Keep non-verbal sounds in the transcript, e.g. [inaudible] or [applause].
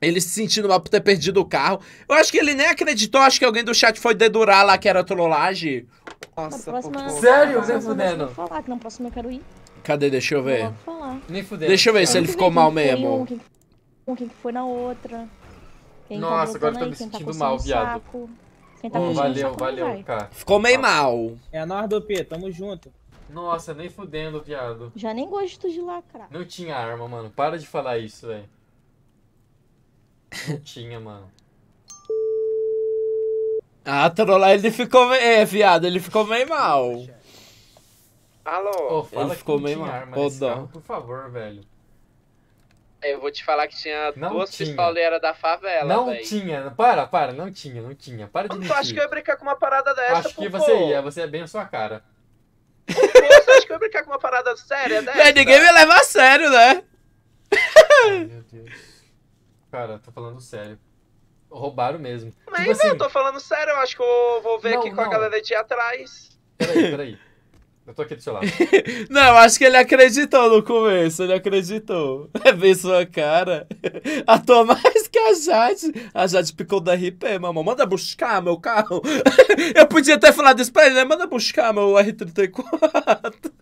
Ele se sentindo mal por ter perdido o carro. Eu acho que ele nem acreditou, acho que alguém do chat foi dedurar lá que era trollagem. Nossa, na próxima, por... Sério, vem fudendo. falar, que na próxima eu quero ir. Cadê? Deixa eu ver. Nem fudendo. Deixa eu ver se ele ficou mal mesmo. Quem, um, quem foi na outra. Quem tá Nossa, tá agora eu tô me tá sentindo tá mal, viado. Saco. Quem tá hum, valeu, valeu, cara. Ficou meio mal. É nós do P, tamo junto. Nossa, nem fudendo, viado. Já nem gosto de lacrar. Não tinha arma, mano. Para de falar isso, velho. [laughs] Tinha, mano. Ah, trollar ele ficou. É, viado, ele ficou meio mal. Alô? Oh, fala ele ficou meio mal. carro, por favor, velho. Eu vou te falar que tinha não duas pistoleiras da favela. Não véio. tinha, para, para, não tinha, não tinha. Para de mentir. Tu acha que eu ia brincar com uma parada dessa, Acho que pô. você ia, você é bem a sua cara. Pô, você acha que eu ia brincar com uma parada séria [laughs] dessa? É, ninguém me leva a sério, né? [laughs] Ai, meu Deus. Cara, tô falando sério. Roubaram mesmo. Mas tipo então, assim... eu tô falando sério, eu acho que eu vou ver não, aqui com não. a galera de atrás. Peraí, peraí. Eu tô aqui do seu lado. [laughs] não, acho que ele acreditou no começo, ele acreditou. [laughs] É bem sua cara. a [laughs] mais que a Jade. A Jade picou da RP, mamão. Manda buscar meu carro. Eu podia até falar isso pra ele, né? Manda buscar meu R34.